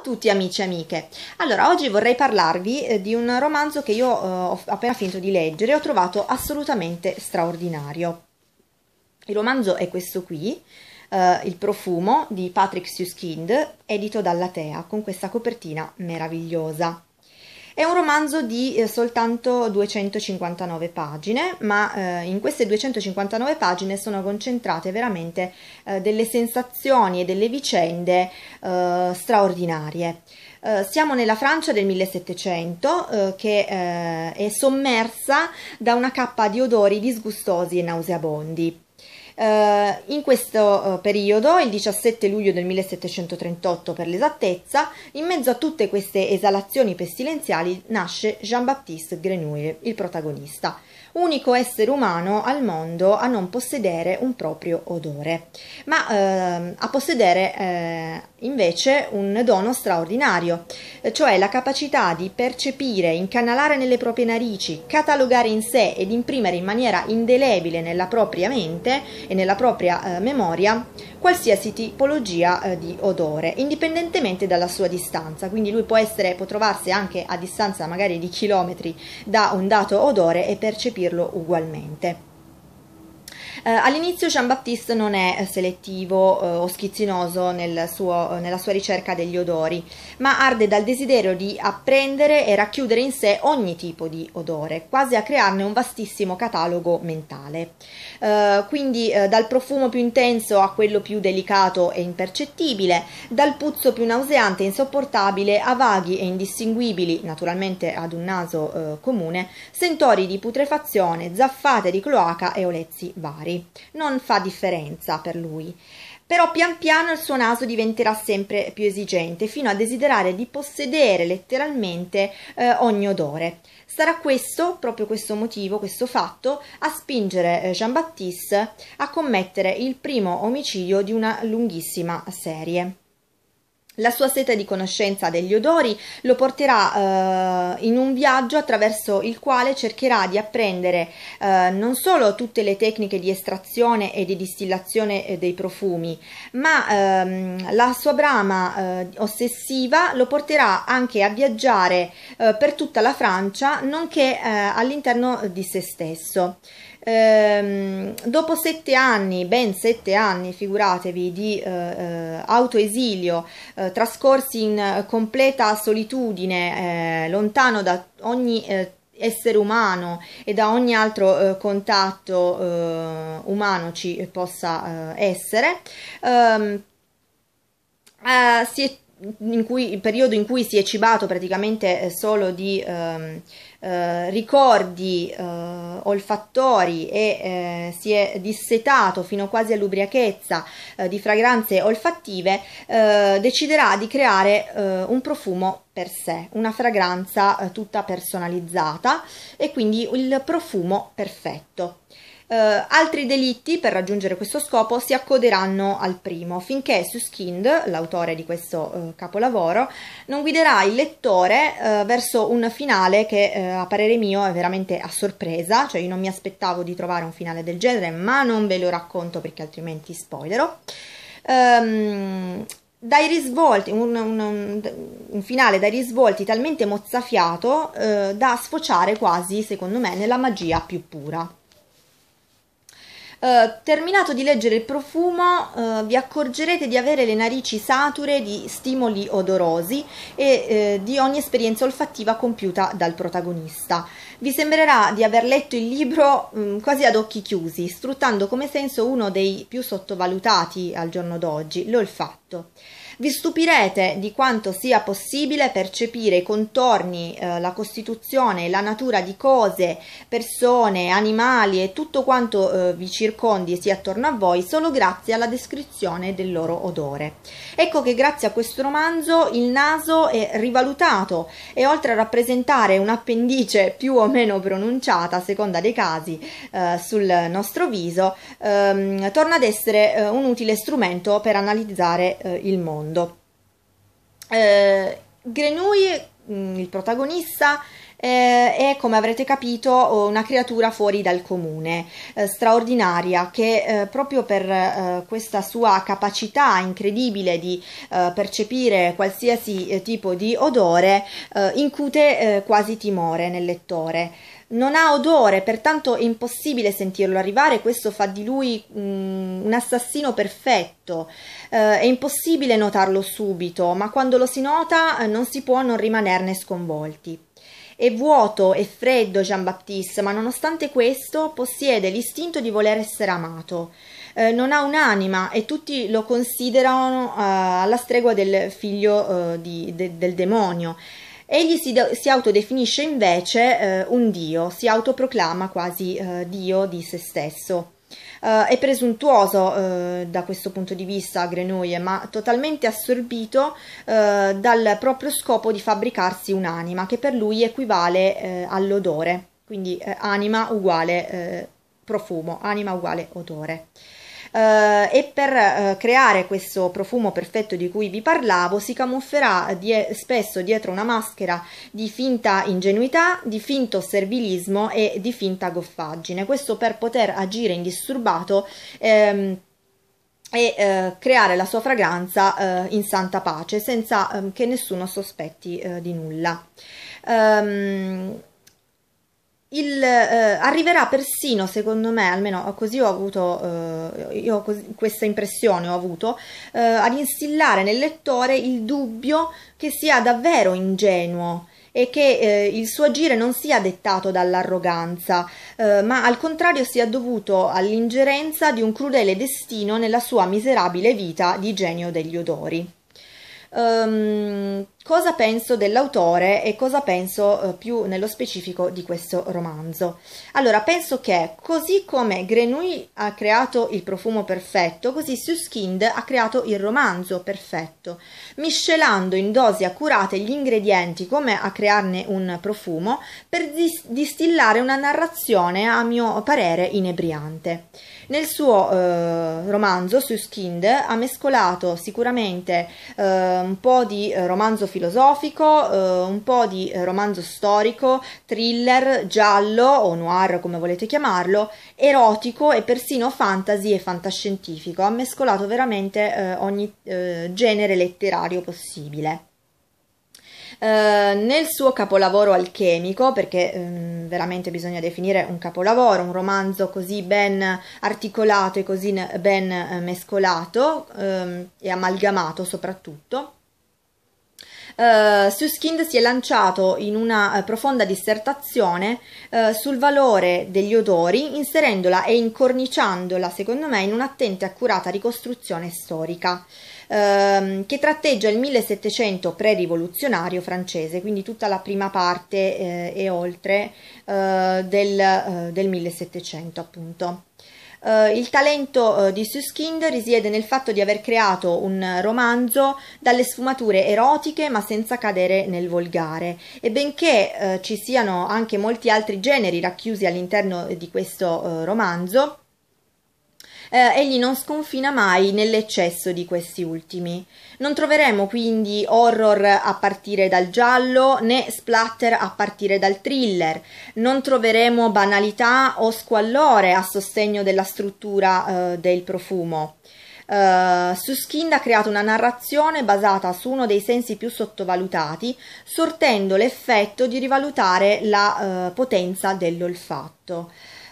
Ciao a tutti amici e amiche. Allora, oggi vorrei parlarvi eh, di un romanzo che io eh, ho appena finito di leggere e ho trovato assolutamente straordinario. Il romanzo è questo qui, eh, Il profumo di Patrick Suskind, edito dalla Tea, con questa copertina meravigliosa. È un romanzo di eh, soltanto 259 pagine, ma eh, in queste 259 pagine sono concentrate veramente eh, delle sensazioni e delle vicende eh, straordinarie. Uh, siamo nella Francia del 1700 uh, eh, che uh, è sommersa da una cappa di odori disgustosi e nauseabondi. Eh, in questo eh, periodo, il 17 luglio del 1738 per l'esattezza, in mezzo a tutte queste esalazioni pestilenziali nasce Jean-Baptiste Grenouille, il protagonista unico essere umano al mondo a non possedere un proprio odore, ma eh, a possedere eh, invece un dono straordinario, cioè la capacità di percepire, incanalare nelle proprie narici, catalogare in sé ed imprimere in maniera indelebile nella propria mente e nella propria eh, memoria qualsiasi tipologia eh, di odore, indipendentemente dalla sua distanza. Quindi lui può, essere, può trovarsi anche a distanza magari di chilometri da un dato odore e percepirlo ugualmente. Eh, all'inizio Jean Baptiste non è eh, selettivo eh, o schizzinoso nel suo, eh, nella sua ricerca degli odori, ma arde dal desiderio di apprendere e racchiudere in sé ogni tipo di odore, quasi a crearne un vastissimo catalogo mentale. Eh, quindi eh, dal profumo più intenso a quello più delicato e impercettibile, dal puzzo più nauseante e insopportabile a vaghi e indistinguibili, naturalmente ad un naso comune, sentori di putrefazione, zaffate di cloaca e olezzi vari. Harry, non fa differenza per lui. Però pian piano il suo naso diventerà sempre più esigente, fino a desiderare di possedere letteralmente eh, ogni odore. Sarà questo, proprio questo motivo, questo fatto, a spingere eh, Jean-Baptiste a commettere il primo omicidio di una lunghissima serie. La sua sete di conoscenza degli odori lo porterà eh, in un viaggio attraverso il quale cercherà di apprendere eh, non solo tutte le tecniche di estrazione e di distillazione eh, dei profumi, ma ehm, la sua brama eh, ossessiva lo porterà anche a viaggiare eh, per tutta la Francia, nonché eh, all'interno di se stesso. Ehm, dopo sette anni, ben sette anni, figuratevi, di eh, eh autoesilio, eh, trascorsi in eh, completa solitudine, eh, lontano da ogni eh, essere umano e da ogni altro eh, contatto eh, umano ci possa eh, essere, um, si è in cui, il periodo in cui si è cibato praticamente eh, solo di ehm, eh, ricordi eh, olfattori e eh, si è dissetato fino quasi all'ubriachezza eh, di fragranze olfattive, eh, deciderà di creare un profumo per sé, una fragranza tutta personalizzata e quindi il profumo perfetto. Eh, altri delitti per raggiungere questo scopo si accoderanno al primo, finché Suskind, l'autore di questo eh, capolavoro, non guiderà il lettore eh, verso un finale che eh, a parere mio è veramente a sorpresa, cioè io non mi aspettavo di trovare un finale del genere, ma non ve lo racconto perché altrimenti spoilerò. Um, ehm, dai risvolti, un, un, un, finale dai risvolti talmente mozzafiato eh, da sfociare quasi, secondo me, nella magia più pura. Eh, terminato di leggere il profumo eh, vi accorgerete di avere le narici sature di stimoli odorosi e eh, di ogni esperienza olfattiva compiuta dal protagonista. Vi sembrerà di aver letto il libro mh, mm, quasi ad occhi chiusi, sfruttando come senso uno dei più sottovalutati al giorno d'oggi, l'olfatto. Vi stupirete di quanto sia possibile percepire i contorni, eh, la costituzione, la natura di cose, persone, animali e tutto quanto eh, vi circondi e sia attorno a voi solo grazie alla descrizione del loro odore. Ecco che grazie a questo romanzo il naso è rivalutato e oltre a rappresentare un'appendice più o meno pronunciata a seconda dei casi eh, sul nostro viso, ehm, torna ad essere eh, un utile strumento per analizzare eh, il mondo mondo. Eh, Grenouille, mm, il protagonista, eh, è come avrete capito una creatura fuori dal comune, eh, straordinaria, che eh, proprio per eh, questa sua capacità incredibile di eh, percepire qualsiasi eh, tipo di odore incute quasi timore nel lettore. Non ha odore, pertanto è impossibile sentirlo arrivare, questo fa di lui mh, mm, un assassino perfetto. Eh, è impossibile notarlo subito, ma quando lo si nota eh, non si può non rimanerne sconvolti. È vuoto e freddo Jean-Baptiste, ma nonostante questo possiede l'istinto di voler essere amato. Eh, non ha un'anima e tutti lo considerano eh, alla stregua del figlio eh, di, de, del demonio. Egli si, si autodefinisce invece eh, un dio, si autoproclama quasi eh, dio di se stesso. Uh, è presuntuoso uh, da questo punto di vista Grenouille, ma totalmente assorbito uh, dal proprio scopo di fabbricarsi un'anima, che per lui equivale all'odore, quindi anima uguale profumo, anima uguale odore eh, e per eh, creare questo profumo perfetto di cui vi parlavo si camufferà die spesso dietro una maschera di finta ingenuità, di finto servilismo e di finta goffaggine, questo per poter agire indisturbato ehm, e eh, creare la sua fragranza eh, in santa pace senza eh, che nessuno sospetti eh, di nulla. Um, il, eh, arriverà persino, secondo me, almeno così ho avuto, eh, io così, questa impressione ho avuto, eh, ad instillare nel lettore il dubbio che sia davvero ingenuo e che eh, il suo agire non sia dettato dall'arroganza, eh, ma al contrario sia dovuto all'ingerenza di un crudele destino nella sua miserabile vita di genio degli odori. Um, cosa penso dell'autore e cosa penso eh, più nello specifico di questo romanzo. Allora, penso che così come Grenouille ha creato il profumo perfetto, così Suskind ha creato il romanzo perfetto, miscelando in dosi accurate gli ingredienti come a crearne un profumo per dis- distillare una narrazione a mio parere inebriante. Nel suo eh, romanzo Suskind ha mescolato sicuramente eh, un po' di eh, romanzo filosofico filosofico, eh, un po' di eh, romanzo storico, thriller, giallo o noir come volete chiamarlo, erotico e persino fantasy e fantascientifico. Ha mescolato veramente eh, ogni eh, genere letterario possibile. Uh, nel suo capolavoro alchemico, perché um, veramente bisogna definire un capolavoro, un romanzo così ben articolato e così ben eh, mescolato um, e amalgamato soprattutto, eh, Suskind si è lanciato in una eh, profonda dissertazione eh, sul valore degli odori, inserendola e incorniciandola, secondo me, in un'attenta e accurata ricostruzione storica ehm, che tratteggia il 1700 pre-rivoluzionario francese, quindi tutta la prima parte eh, e oltre eh, del, eh, del, 1700 appunto. Uh, il talento uh, di Suskind risiede nel fatto di aver creato un romanzo dalle sfumature erotiche ma senza cadere nel volgare e benché uh, ci siano anche molti altri generi racchiusi all'interno di questo romanzo, eh, egli non sconfina mai nell'eccesso di questi ultimi. Non troveremo quindi horror a partire dal giallo né splatter a partire dal thriller, non troveremo banalità o squallore a sostegno della struttura eh, del profumo. Uh, eh, Susskind ha creato una narrazione basata su uno dei sensi più sottovalutati, sortendo l'effetto di rivalutare la uh, potenza dell'olfatto.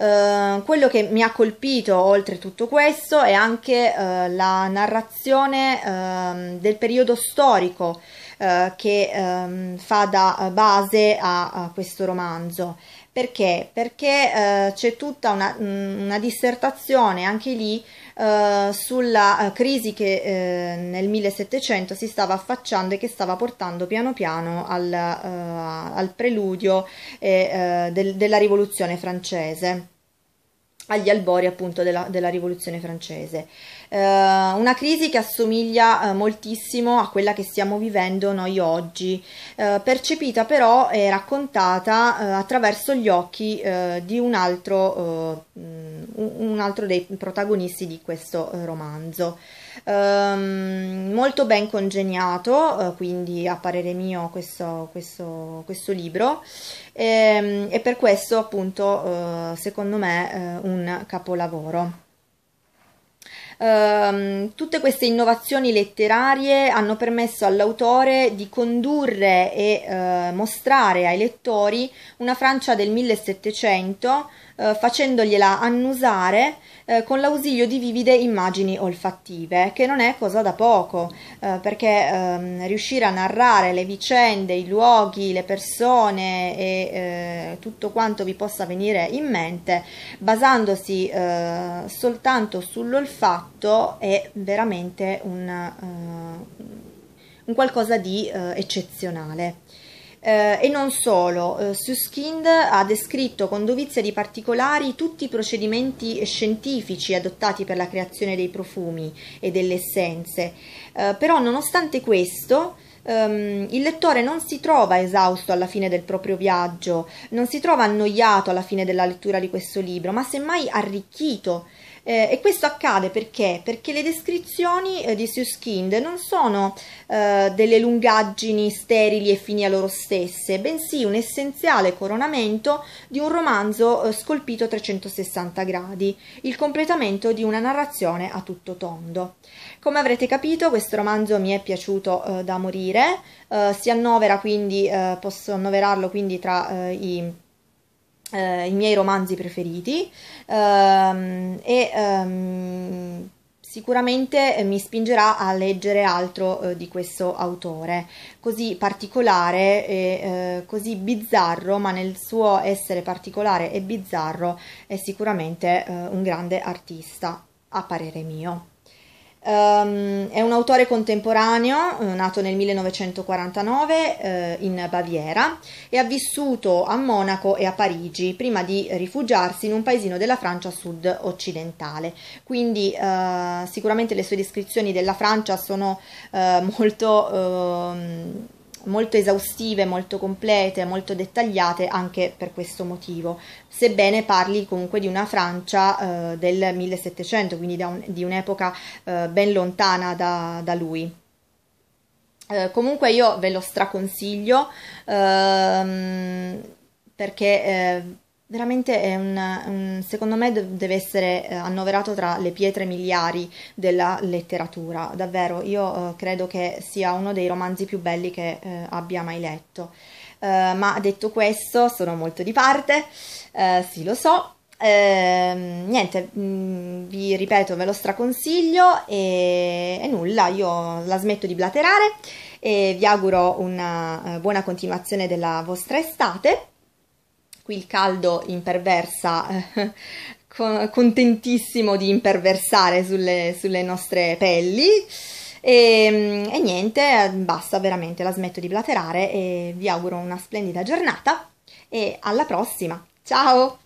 Ehm, quello che mi ha colpito oltre tutto questo è anche eh, la narrazione ehm, del periodo storico eh, che ehm, fa da eh, base a, a questo romanzo perché? Perché eh, c'è tutta una, mm, una, dissertazione anche lì eh, sulla eh, crisi che eh, nel 1700 si stava affacciando e che stava portando piano piano al, eh, al preludio eh, del, della rivoluzione francese agli albori appunto della, della rivoluzione francese. Eh, una crisi che assomiglia eh, moltissimo a quella che stiamo vivendo noi oggi, eh, percepita però e raccontata eh, attraverso gli occhi eh, di un altro, eh, un altro dei protagonisti di questo romanzo ehm, molto ben congegnato, eh, quindi a parere mio questo, questo, questo libro e, ehm, e, per questo appunto eh, secondo me eh, un capolavoro. Um, tutte queste innovazioni letterarie hanno permesso all'autore di condurre e uh, mostrare ai lettori una Francia del 1700 eh, facendogliela annusare eh, con l'ausilio di vivide immagini olfattive, che non è cosa da poco, eh, perché ehm, riuscire a narrare le vicende, i luoghi, le persone e eh, tutto quanto vi possa venire in mente basandosi eh, soltanto sull'olfatto è veramente un, eh, un qualcosa di eccezionale. Eh, e non solo, eh, Suskind ha descritto con dovizia di particolari tutti i procedimenti scientifici adottati per la creazione dei profumi e delle essenze, eh, però nonostante questo ehm, il lettore non si trova esausto alla fine del proprio viaggio, non si trova annoiato alla fine della lettura di questo libro, ma semmai arricchito eh, e questo accade perché? Perché le descrizioni eh, di Siuskind non sono eh, delle lungaggini sterili e fini a loro stesse, bensì un essenziale coronamento di un romanzo eh, scolpito a 360 gradi, il completamento di una narrazione a tutto tondo. Come avrete capito, questo romanzo mi è piaciuto eh, da morire, eh, si annovera quindi, posso annoverarlo quindi tra i eh, i miei romanzi preferiti ehm, e ehm, sicuramente mi spingerà a leggere altro eh, di questo autore, così particolare e eh, così bizzarro, ma nel suo essere particolare e bizzarro è sicuramente eh, un grande artista, a parere mio. Um, è un autore contemporaneo, eh, nato nel 1949 eh, in Baviera e ha vissuto a Monaco e a Parigi prima di rifugiarsi in un paesino della Francia sud-occidentale. Quindi eh, sicuramente le sue descrizioni della Francia sono eh, molto ehm, molto esaustive, molto complete, molto dettagliate anche per questo motivo, sebbene parli comunque di una Francia eh, del 1700, quindi un, di un'epoca eh, ben lontana da, da lui. Eh, comunque io ve lo straconsiglio ehm, perché eh, Veramente è un, secondo me deve essere eh, annoverato tra le pietre miliari della letteratura, davvero io eh, credo che sia uno dei romanzi più belli che eh, abbia mai letto. ma detto questo, sono molto di parte, sì lo so, eh, niente, mm, vi ripeto, ve lo straconsiglio e, e, nulla, io la smetto di blaterare e vi auguro una buona continuazione della vostra estate Qui il caldo imperversa, contentissimo di imperversare sulle, sulle nostre pelli. E, ehm, e, niente, basta veramente, la smetto di blaterare e vi auguro una splendida giornata e alla prossima. Ciao!